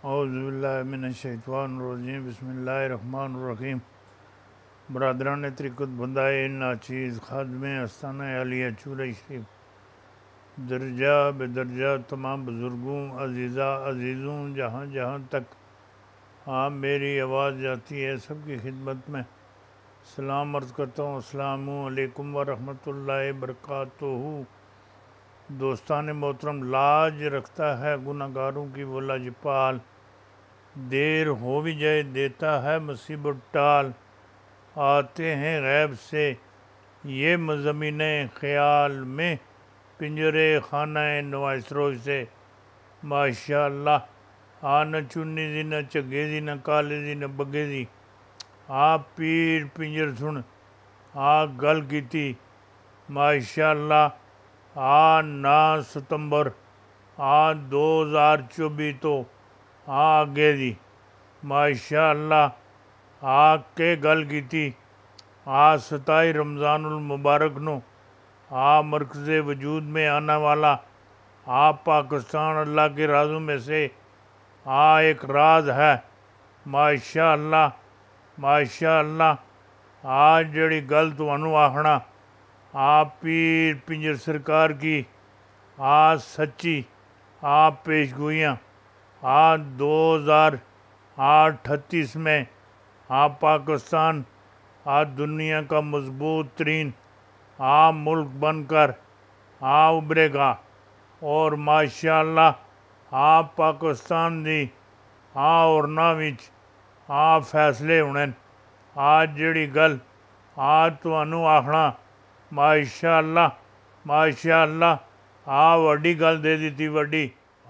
अज़बिल्लिनशैतवानरजीम बरदरा ने त्रिकुत बंदाए नाचीज़ खादम अस्ताना आलिया चूल्हा शरीफ दर्जा बेदर्जा तमाम बुज़ुर्गों अजीज़ा अजीज़ों जहाँ जहाँ तक हाँ मेरी आवाज़ जाती है सबकी खिदमत में सलाम अर्ज़ करता हूँ अल्लाम वरहमल वरक दोस्तान मोहतरम लाज रखता है गुनागारों की वो लाजपाल देर हो भी जाए देता है मुसीबत टाल आते हैं गैब से ये मजमिन ख्याल में पिंजरे खाना नवासरो से माशा आ न चुन्नी जी न झगे जी न काले जी न बगे जी आ पीर पिंजर सुन आ गल की माशा आ ना सितंबर आ दो हज़ार चौबीस तो हाँ अगे जी माशा अल्लाह के गल की आ सताई रमज़ान मुबारक नो आ मरकज़ वजूद में आने वाला आ पाकिस्तान अल्लाह के राजों में से आ एक राज है माशा अल्लाह माशा अल्लाह आ जड़ी गल तू आखना आ पीर पिंजर सरकार की आ सच्ची आ पेशगोइयाँ आज दो हज़ार में आप पाकिस्तान आज दुनिया का मजबूत तरीन आम मुल्क बनकर आ उभरेगा और माशाल्लाह आप पाकिस्तान दी आ और ना विच आ फैसले होने आज जड़ी गल आज तू आखना माशाल्लाह माशाल्लाह आ वड़ी गल दे दी थी वड़ी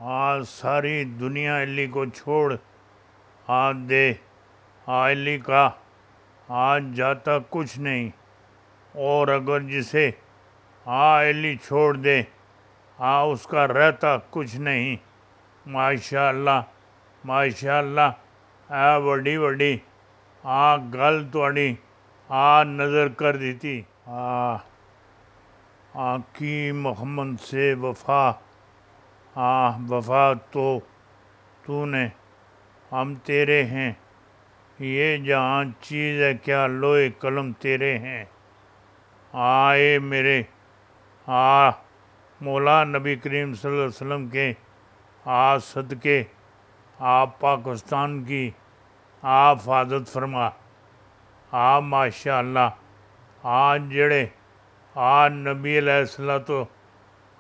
आज सारी दुनिया इली को छोड़ आज दे आली का आज जाता कुछ नहीं और अगर जिसे इली छोड़ दे आ उसका रहता कुछ नहीं माशाल्लाह माशाल्लाह आ वड़ी बड़ी आ गल थोड़ी आ नज़र कर दी थी आ आकी मोहम्मद से वफा आ वफा तो तूने हम तेरे हैं ये जहाँ चीज़ है क्या लोए कलम तेरे हैं आए मेरे आ मौला नबी करीम वसल्लम के आ सदके आप पाकिस्तान की आप फादत फरमा आ माशा आज जड़े आ नबी सला तो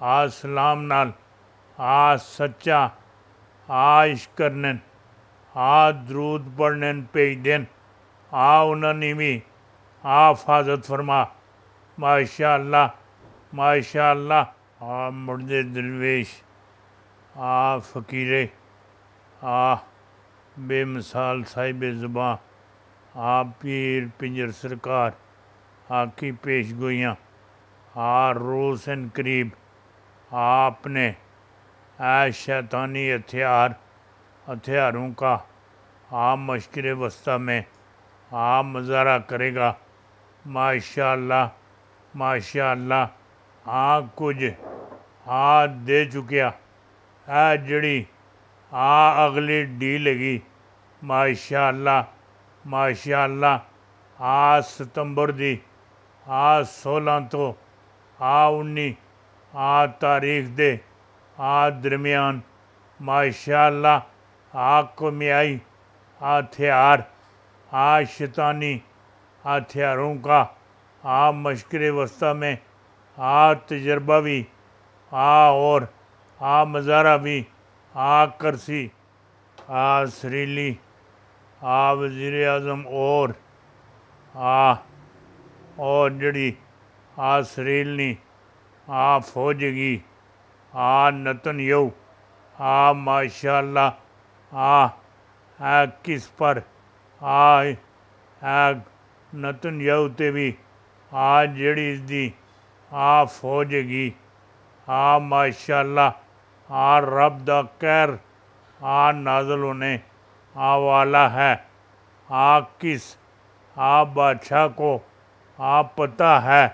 आ सलाम नाल आ सच्चा आ इश्करनन आ द्रूद पढ़नन पेजन आ भी आ फाजत फरमा माशा अल्लाह माशा अल्लाह आ मुर्दे दिलवेश आ फ़कीरे आ बेमिसाल साहिब ज़ुबाँ आ पीर पिंजर सरकार आपकी पेश गोइयाँ आ रोसन करीब आपने है शैतानी हथियार हथियारों का आम मश्किल वस्ता में आम मज़ारा करेगा माशाल्लाह माशाल्लाह आ हाँ कुछ आ हाँ दे चुकिया है जड़ी आ हाँ अगली डी लगी माशाल्लाह माशाल्लाह आ सितंबर दी आ सोलह तो आ उन्नी आ तारीख दे आ दरमियान माशाला आकमियाई કોમિયાई हथियार आ शैतानी हथियारों का आ मशकर वस्ता में आ तजर्बा भी आ और आ मज़ारा भी आ करसी आ सरीली आ वज़ी अजम और आ और जड़ी आ सरीलनी आ फौजगी आ नतन यो आ माशाल्लाह आ है किस पर आ है नतन यो ते भी आ जड़ी इसकी आ फौज गी आ माशाल्लाह आ रब द कैर आ नाजल होने आ वाला है आ किस आ बादशाह को आ पता है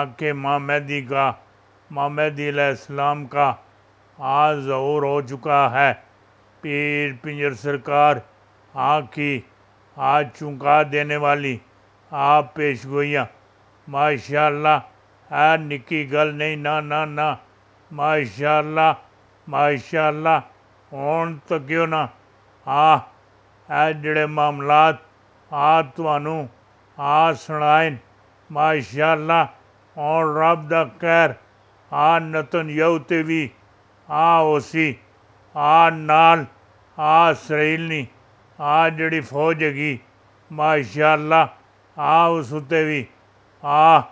आके मां मेहदी का महमद का आज ज़हूर हो चुका है पीर पिंजर सरकार आँख की आज चुका देने वाली आप पेश गोइयाँ माशाला है निकी गल नहीं ना ना ना माशाला माशा ਹੁਣ तो क्यों ना ਇਹ ਜਿਹੜੇ ਮਾਮਲਾਤ ਆ ਤੁਹਾਨੂੰ ਆ ਸੁਣਾਏ ਮਾਸ਼ਾਅੱਲਾ ਔਰ ਰੱਬ ਦਾ ਕਹਿਰ ஆன்னத்தன் யௌதேவி ஆ ஓசி ਆ ਨਾਲ ਆ ਇਸرائیਲਨੀ ਆ ਜਿਹੜੀ ਫੌਜ ਹੈਗੀ ਮਾਸ਼ਾਅੱਲਾ ਆ ਉਸ ਉੱਤੇ ਵੀ ਆ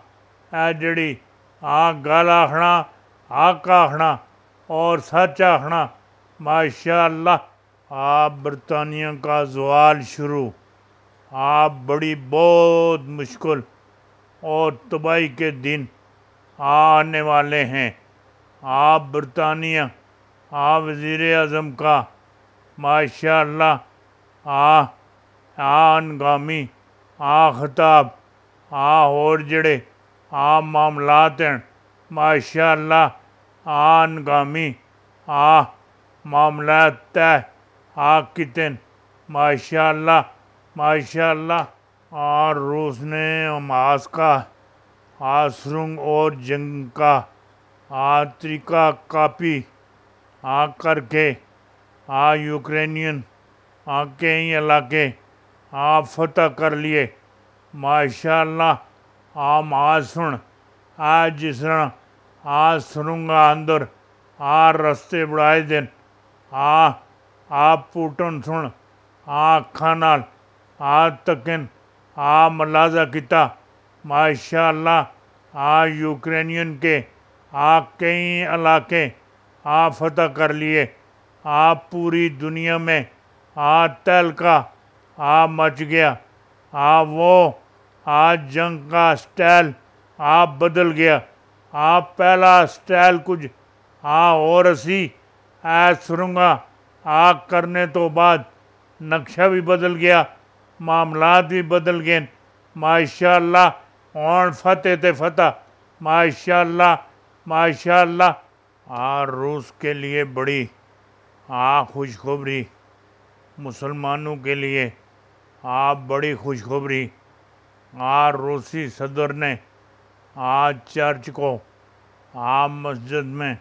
ਇਹ ਜਿਹੜੀ ਆ ਗੱਲ ਆਖਣਾ ਆ ਕਾਖਣਾ और सच आखना माशाल्लाह आप बरतानिया का जवाल शुरू आप बड़ी बहुत मुश्किल और तबाही के दिन आने वाले हैं आप बरतानिया आ वज़ी अजम का माशा आ आनगामी आ खताब आ और जड़े आ मामलात हैं माशा आनगामी आ मामलात तय आ कितन माशा माशा और रूस ने हमास का आसरुंग और जंका आत्रिका कापी आ करके आ यूक्रेनियन आ ही इलाके आ फतह कर लिए माशाला आम आसुण आ जिसण आ सुरुंगा अंदर आ रस्ते बढ़ाए दिन आ आ पुटन सुन आ खानाल आ तकिन आ मलाजा किता माशाल्लाह आज यूक्रेनियन के आप कई इलाके आप फतह कर लिए आप पूरी दुनिया में आज का आप मच गया आप वो आज जंग का स्टाइल आप बदल गया आप पहला स्टाइल कुछ आ और असी ऐ सुरूंगा आग करने तो बाद नक्शा भी बदल गया मामला भी बदल गए माशा और फतेह ते फतेह माशा माशा और रूस के लिए बड़ी आ खुशखबरी मुसलमानों के लिए आप बड़ी खुशखबरी आ रूसी सदर ने आज चर्च को आम मस्जिद में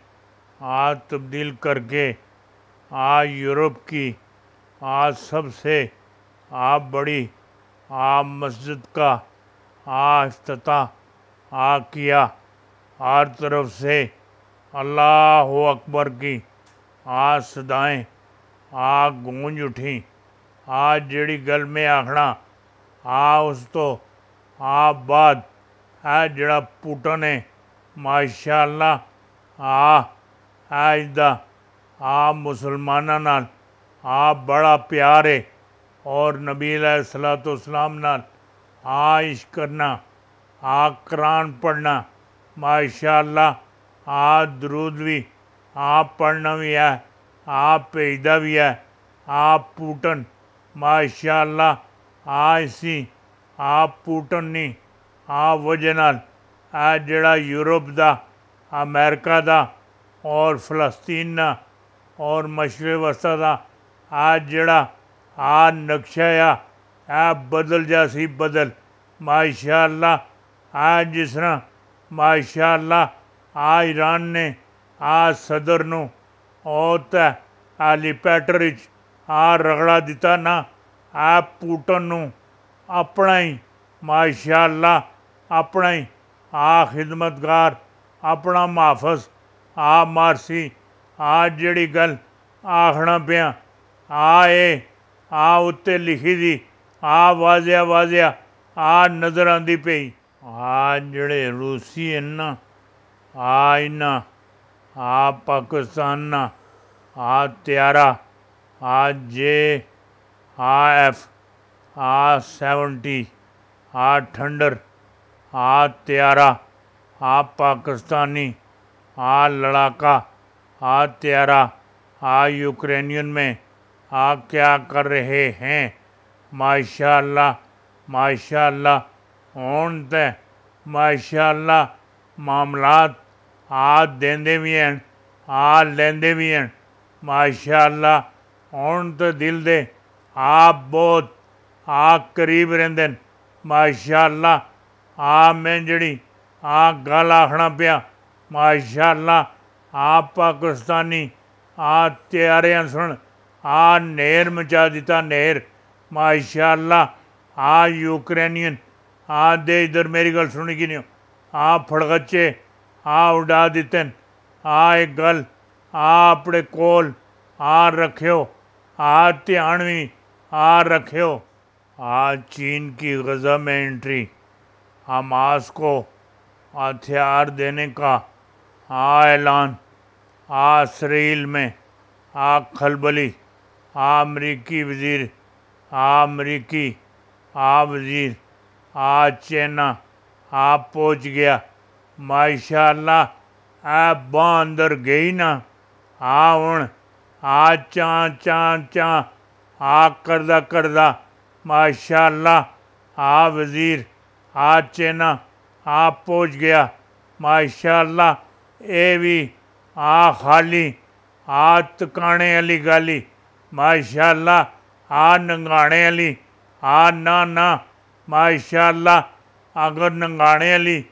आज तब्दील करके आज यूरोप की आज सबसे आप बड़ी आप मस्जिद का आस्तता आ किया हर तरफ से अल्लाह अकबर की आसदाएँ सदाएँ आ गूंज उठी आज जड़ी गल में आखना आ उस तो आ बाद आ जड़ा पुटन है माशाला आ आज का आ मुसलमाना नाल आ बड़ा प्यार है और नबी सलाम इस्लाम नाल आयश करना आक्रांत पढ़ना माशाला आ दरूद भी आ पढ़ना भी है आ भेजदा भी है आ पूटन माशाला आ इसी आ पूटन नहीं आ वजह न जड़ा यूरोप का अमेरिका का और फलस्तीन ना और मशरे वस्ता का आ जड़ा आ नक्शा या ਆ ਬਦਲ ਜਾ ਸੀ ਬਦਲ ਮਾਸ਼ਾਅੱਲਾ ਆ ਜਿਸ ਤਰ੍ਹਾਂ ਮਾਸ਼ਾਅੱਲਾ ਆ ਈਰਾਨ ਨੇ ਆ ਸਦਰ ਨੂੰ ਔਤ ਆਲੀ ਪੈਟਰਿਚ ਆ ਰਗੜਾ ਦਿੱਤਾ ਨਾ ਆ ਪੂਟਨ ਨੂੰ ਆਪਣਾ ਹੀ ਮਾਸ਼ਾਅੱਲਾ ਆਪਣਾ ਹੀ ਆ ਖਿਦਮਤਗਾਰ ਆਪਣਾ ਮਾਫਸ ਆ ਮਾਰਸੀ ਆ ਜਿਹੜੀ ਗੱਲ ਆਖਣਾ ਪਿਆ ਆ ਏ ਆ ਉੱਤੇ ਲਿਖੀ ਦੀ आ वाजिया वाजिया आ नजर आती पी आ जड़े रूसी हैं ना आ इना आ पाकिस्तान ना आ त्यारा आ जे आ एफ आ सेवेंटी आ ठंडर आ त्यारा आ पाकिस्तानी आ लड़ाका आ त्यारा आ यूक्रेनियन में आ क्या कर रहे हैं माशाल्लाह माशाला हूँ तो माशाल्लाह मामलात आ देंदे भी हैं आ लेंदे भी हैं माशाला हूँ तो दिल दे आप बहुत आ करीब रेंदे माशाल्लाह आ मैं जड़ी आ गल आखना पिया माशाला आ पाकिस्तानी आ त्यारियां सुन आ नेर मचा दिता नेर माशाला आ यूक्रेनियन आ दे इधर मेरी गल सुनी की नहीं आ फड़गच्चे आ उड़ा दिते आ एक गल आ अपने कोल आ रखियो आ त्याणवी आ रखियो आज चीन की गज़ा में एंट्री हमास को हथियार देने का आ ऐलान आ इसराइल में आ खलबली आ अमरीकी वजीर अमरीकी आप वजीर आ चेना आप पहुँच गया माशाला आ बह अंदर गई ना आ हूँ आ चा चा चा आ करदा करदा माशाला आ वजीर आ चेना आप पहुँच गया माशाला ये भी आ खाली आ तकाने वाली गाली माशाला ਆ ਨੰਗਾਣੇ ਵਾਲੀ ਆ ਨਾ ਨਾ ਮਾਸ਼ਾਅੱਲਾ ਅਗਰ ਨੰਗਾਣੇ ਵਾਲੀ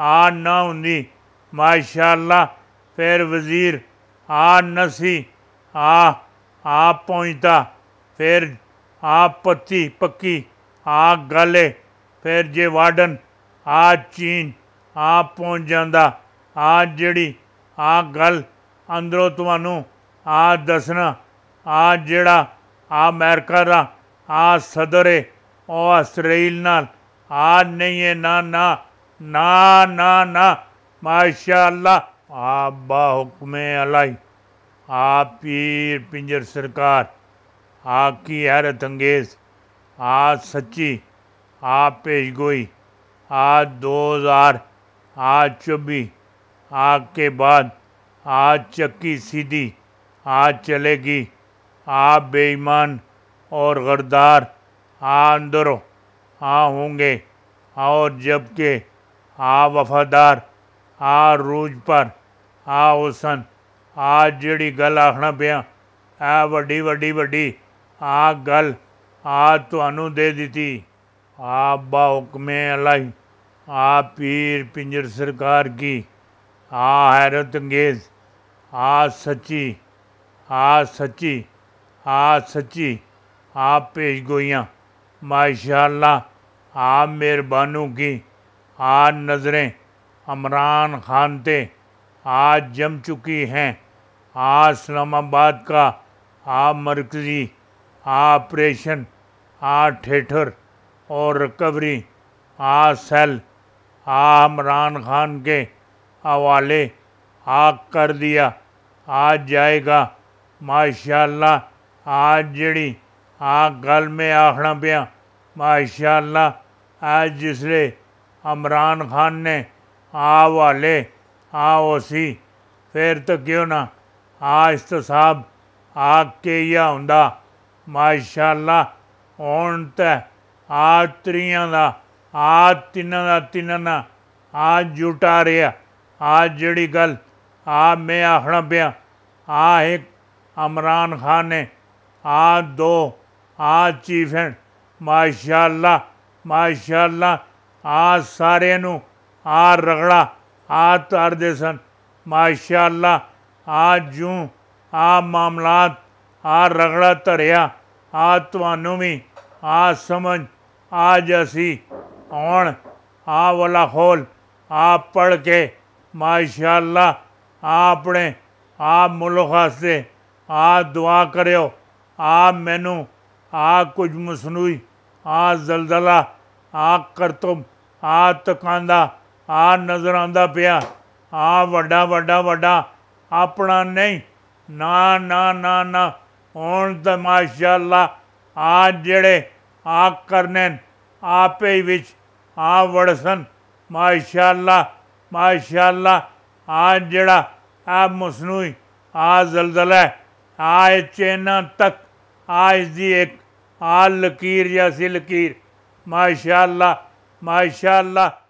ਆ ਨਾ ਹੁੰਦੀ ਮਾਸ਼ਾਅੱਲਾ ਫਿਰ ਵਜ਼ੀਰ ਆ ਨਸੀ ਆ ਆ ਪਹੁੰਚਦਾ ਫਿਰ ਆ ਪੱਤੀ ਪੱਕੀ ਆ ਗਾਲੇ ਫਿਰ ਜੇ ਵਾਰਡਨ ਆ ਚੀਨ ਆ ਪਹੁੰਚ ਜਾਂਦਾ ਆ ਜਿਹੜੀ ਆ ਗੱਲ ਅੰਦਰੋਂ ਤੁਹਾਨੂੰ ਆ ਦੱਸਣਾ ਆ ਜਿਹੜਾ आ अमेरिका रा आ सदर है और इसराइल नाल आ नहीं है ना ना ना ना ना माशा अल्लाह आप बा हुक्म अलाई आ पीर पिंजर सरकार आ की हैरत अंगेज आ सच्ची आ पेश गोई आ दो हजार आ चौबी आ के बाद आ चक्की सीधी आ चलेगी आप बेईमान और गरदार अंदर आ होंगे और जबकि आ वफादार आ रूज पर आ हुसन आ जड़ी गल आखना पे आ वडी वडी वड्डी आ गल आ ਤੁਹਾਨੂੰ दे दी आप बा हुक्मे अलाई आ पीर पिंजर सरकार की आ हैरत अंगेज आ सची आ सची आप हाँ, सच्ची आप पेश गोयाँ माशा आप मेहरबानों की आज नज़रें अमरान खान ते आज जम चुकी हैं आज इस्लामाबाद का आप मरकज़ी ऑपरेशन आ थिएटर और रिकवरी आ सेल आमरान खान के हवाले आ कर दिया आ जाएगा माशाल्लाह आज जड़ी आ गल में आखना पिया माशाला आज जिसले इमरान खान ने आ वाले आ ओसी फिर तो क्यों ना आज तो साहब आग के या हुंदा माशाला हूँ तो आज त्रिया का आज तिना का तिना ना आज जुटा रहा आज जड़ी गल आ मैं आखना पिया आ एक इमरान खान ने आप दो आप ਚੀਫਨ ਮਾਸ਼ਾਅੱਲਾ ਮਾਸ਼ਾਅੱਲਾ ਆ ਸਾਰਿਆਂ ਨੂੰ ਆ ਰਗੜਾ ਆ ਤਰਦੇ ਸਨ ਮਾਸ਼ਾਅੱਲਾ ਆ ਜੂ ਆ ਮਾਮਲਾਤ ਆ ਰਗੜਾ ਧਰਿਆ ਆ ਤੁਹਾਨੂੰ ਵੀ ਆ ਸਮਝ ਆ ਜਸੀ ਆਉਣ ਆ ਵਾਲਾ ਖੋਲ ਆ ਪੜ ਕੇ ਮਾਸ਼ਾਅੱਲਾ ਆ ਆਪਣੇ ਆ ਮੁਲਕ ਤੇ ਆ ਦੁਆ ਕਰਿਓ ਆ ਮੈਨੂੰ ਆ ਕੁਝ ਮਸਨੂਈ ਆ ਜ਼ਲਜ਼ਲਾ ਆ ਕਰਤਮ ਆ ਤਕਾਂਦਾ ਆ ਨਜ਼ਰ ਆਂਦਾ ਪਿਆ ਆ ਵੱਡਾ ਵੱਡਾ ਵੱਡਾ ਆਪਣਾ ਨਹੀਂ ਨਾ ਨਾ ਨਾ ਨਾ ਹੁਣ ਤਾਂ ਮਾਸ਼ਾਅੱਲਾ ਆ ਜਿਹੜੇ ਆ ਕਰਨੇ ਆਪੇ ਵਿੱਚ ਆ ਵੜਸਨ ਮਾਸ਼ਾਅੱਲਾ ਮਾਸ਼ਾਅੱਲਾ ਆ ਜਿਹੜਾ ਆ ਮਸਨੂਈ ਆ ਜ਼ਲਜ਼ਲਾ आए चेना तक आज दी एक आल लकीर या सिलकीर माशाल्लाह माशाल्लाह